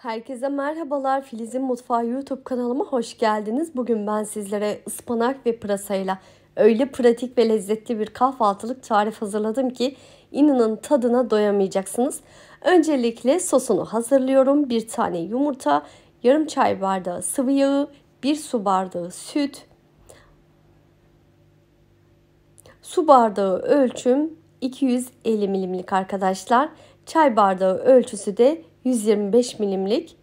Herkese merhabalar. Filiz'in Mutfağı YouTube kanalıma hoş geldiniz. Bugün ben sizlere ıspanak ve pırasayla öyle pratik ve lezzetli bir kahvaltılık tarif hazırladım ki inanın tadına doyamayacaksınız. Öncelikle sosunu hazırlıyorum. Bir tane yumurta, yarım çay bardağı sıvı yağı, bir su bardağı süt, su bardağı ölçüm 250 milimlik arkadaşlar. Çay bardağı ölçüsü de 125 milimlik.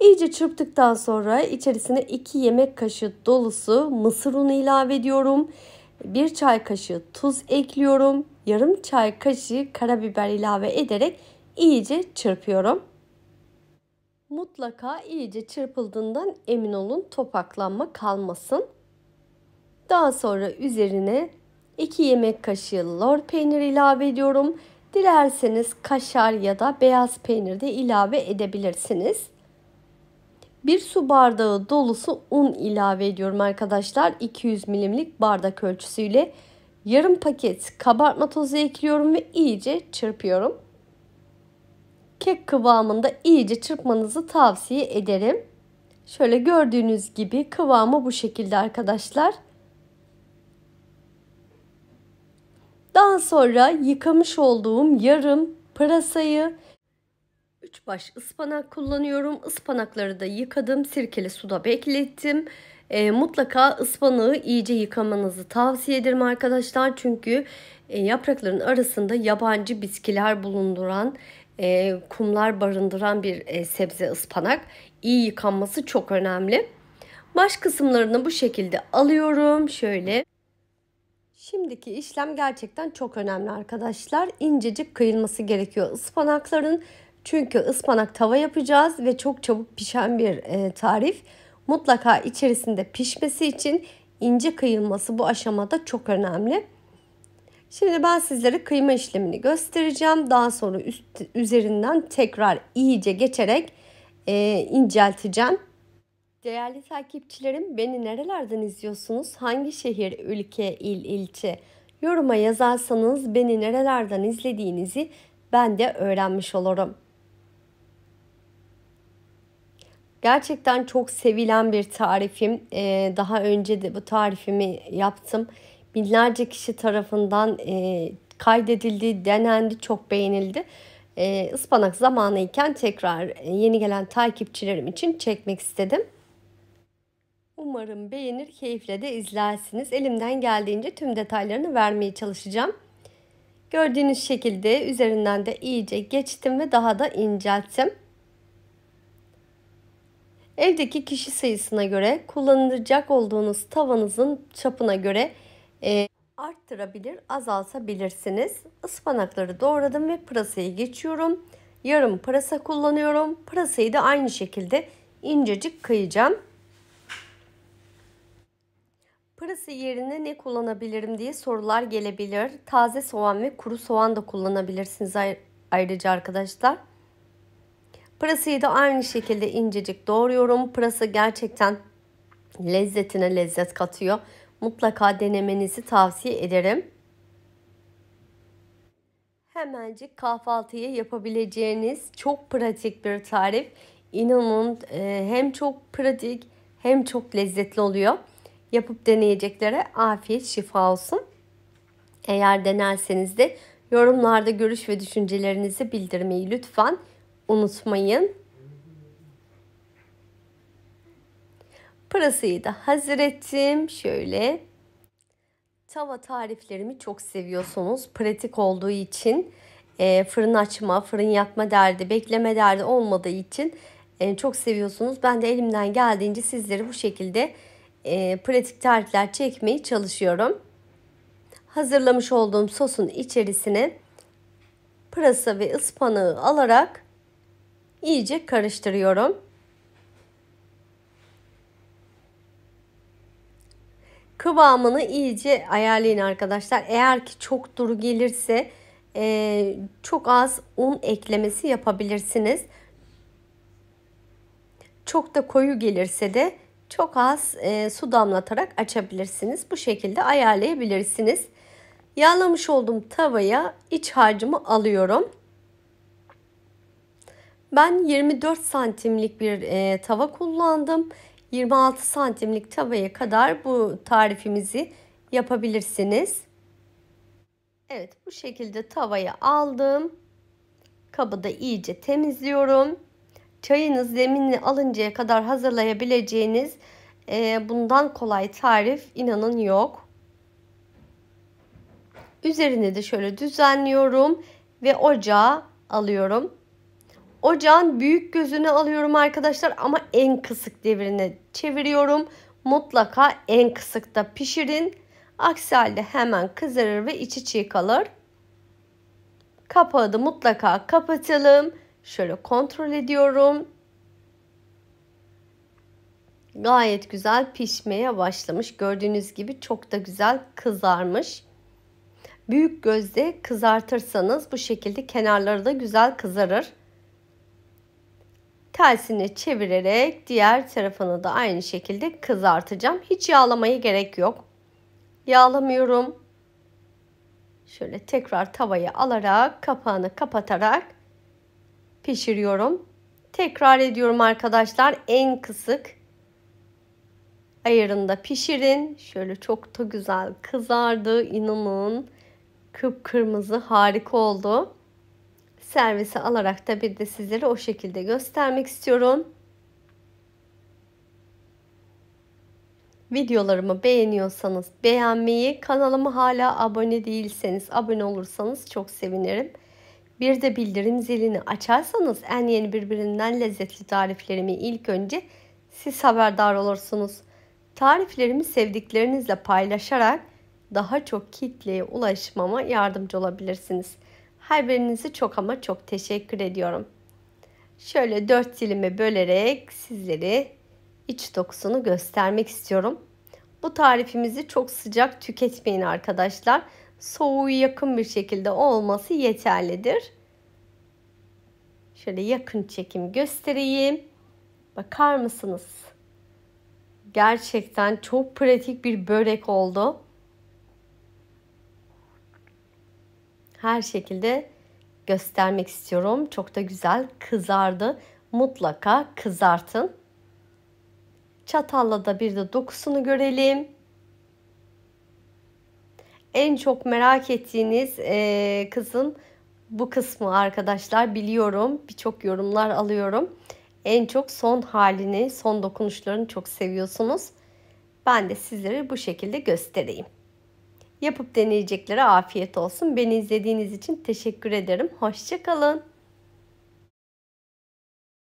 İyice çırptıktan sonra içerisine 2 yemek kaşığı dolusu mısır unu ilave ediyorum. 1 çay kaşığı tuz ekliyorum. Yarım çay kaşığı karabiber ilave ederek iyice çırpıyorum. Mutlaka iyice çırpıldığından emin olun topaklanma kalmasın. Daha sonra üzerine 2 yemek kaşığı lor peyniri ilave ediyorum. Dilerseniz kaşar ya da beyaz peynir de ilave edebilirsiniz. 1 su bardağı dolusu un ilave ediyorum arkadaşlar. 200 milimlik bardak ölçüsüyle. Yarım paket kabartma tozu ekliyorum ve iyice çırpıyorum. Kek kıvamında iyice çırpmanızı tavsiye ederim. Şöyle gördüğünüz gibi kıvamı bu şekilde arkadaşlar. Daha sonra yıkamış olduğum yarım pırasayı 3 baş ıspanak kullanıyorum. Ispanakları da yıkadım. Sirkeli suda beklettim. E, mutlaka ıspanağı iyice yıkamanızı tavsiye ederim arkadaşlar. Çünkü e, yaprakların arasında yabancı bitkiler bulunduran, e, kumlar barındıran bir e, sebze ıspanak. İyi yıkanması çok önemli. Baş kısımlarını bu şekilde alıyorum. Şöyle Şimdiki işlem gerçekten çok önemli arkadaşlar. İncecik kıyılması gerekiyor ıspanakların. Çünkü ıspanak tava yapacağız ve çok çabuk pişen bir e, tarif. Mutlaka içerisinde pişmesi için ince kıyılması bu aşamada çok önemli. Şimdi ben sizlere kıyma işlemini göstereceğim. Daha sonra üst, üzerinden tekrar iyice geçerek e, incelteceğim. Değerli takipçilerim beni nerelerden izliyorsunuz? Hangi şehir, ülke, il, ilçe? Yoruma yazarsanız beni nerelerden izlediğinizi ben de öğrenmiş olurum. Gerçekten çok sevilen bir tarifim. Ee, daha önce de bu tarifimi yaptım. Binlerce kişi tarafından e, kaydedildi, denendi, çok beğenildi. Ee, ıspanak zamanı iken tekrar e, yeni gelen takipçilerim için çekmek istedim. Umarım beğenir, keyifle de izlersiniz. Elimden geldiğince tüm detaylarını vermeye çalışacağım. Gördüğünüz şekilde üzerinden de iyice geçtim ve daha da incelttim. Evdeki kişi sayısına göre kullanılacak olduğunuz tavanızın çapına göre e, arttırabilir, azaltabilirsiniz. Ispanakları doğradım ve pırasayı geçiyorum. Yarım pırasa kullanıyorum. Pırasayı da aynı şekilde incecik kıyacağım. Pırası yerine ne kullanabilirim diye sorular gelebilir. Taze soğan ve kuru soğan da kullanabilirsiniz ayrıca arkadaşlar. Pırasayı da aynı şekilde incecik doğruyorum. Pırasa gerçekten lezzetine lezzet katıyor. Mutlaka denemenizi tavsiye ederim. Hemencik kahvaltıya yapabileceğiniz çok pratik bir tarif. İnanın hem çok pratik hem çok lezzetli oluyor. Yapıp deneyeceklere afiyet şifa olsun. Eğer denerseniz de yorumlarda görüş ve düşüncelerinizi bildirmeyi lütfen unutmayın. Pırasayı da hazır ettim. Şöyle tava tariflerimi çok seviyorsunuz. Pratik olduğu için e, fırın açma, fırın yakma derdi, bekleme derdi olmadığı için e, çok seviyorsunuz. Ben de elimden geldiğince sizleri bu şekilde e, pratik tarifler çekmeye çalışıyorum. Hazırlamış olduğum sosun içerisine pırasa ve ıspanağı alarak iyice karıştırıyorum. Kıvamını iyice ayarlayın arkadaşlar. Eğer ki çok duru gelirse e, çok az un eklemesi yapabilirsiniz. Çok da koyu gelirse de çok az e, su damlatarak açabilirsiniz. Bu şekilde ayarlayabilirsiniz. Yağlamış olduğum tavaya iç harcımı alıyorum. Ben 24 santimlik bir e, tava kullandım. 26 santimlik tavaya kadar bu tarifimizi yapabilirsiniz. Evet bu şekilde tavayı aldım. Kabı da iyice temizliyorum çayınız zeminini alıncaya kadar hazırlayabileceğiniz e, bundan kolay tarif inanın yok. Üzerine de şöyle düzenliyorum ve ocağa alıyorum. Ocağın büyük gözünü alıyorum arkadaşlar ama en kısık devrine çeviriyorum. Mutlaka en kısıkta pişirin. Aksi halde hemen kızarır ve içi çiğ kalır. Kapağı da mutlaka kapatalım Şöyle kontrol ediyorum. Gayet güzel pişmeye başlamış. Gördüğünüz gibi çok da güzel kızarmış. Büyük gözde kızartırsanız bu şekilde kenarları da güzel kızarır. Tersini çevirerek diğer tarafını da aynı şekilde kızartacağım. Hiç yağlamaya gerek yok. Yağlamıyorum. Şöyle tekrar tavayı alarak kapağını kapatarak pişiriyorum. Tekrar ediyorum arkadaşlar en kısık ayarında pişirin. Şöyle çok da güzel kızardı inanın. Kıpkırmızı harika oldu. Servisi alarak da bir de sizlere o şekilde göstermek istiyorum. Videolarımı beğeniyorsanız beğenmeyi, kanalıma hala abone değilseniz abone olursanız çok sevinirim. Bir de bildirim zilini açarsanız en yeni birbirinden lezzetli tariflerimi ilk önce siz haberdar olursunuz. Tariflerimi sevdiklerinizle paylaşarak daha çok kitleye ulaşmama yardımcı olabilirsiniz. Her birinizi çok ama çok teşekkür ediyorum. Şöyle dört dilime bölerek sizleri iç dokusunu göstermek istiyorum. Bu tarifimizi çok sıcak tüketmeyin arkadaşlar soğuğu yakın bir şekilde olması yeterlidir. Şöyle yakın çekim göstereyim. Bakar mısınız? Gerçekten çok pratik bir börek oldu. Her şekilde göstermek istiyorum. Çok da güzel kızardı. Mutlaka kızartın. Çatalla da bir de dokusunu görelim en çok merak ettiğiniz e, kızın bu kısmı arkadaşlar biliyorum. Birçok yorumlar alıyorum. En çok son halini, son dokunuşlarını çok seviyorsunuz. Ben de sizlere bu şekilde göstereyim. Yapıp deneyeceklere afiyet olsun. Beni izlediğiniz için teşekkür ederim. Hoşçakalın.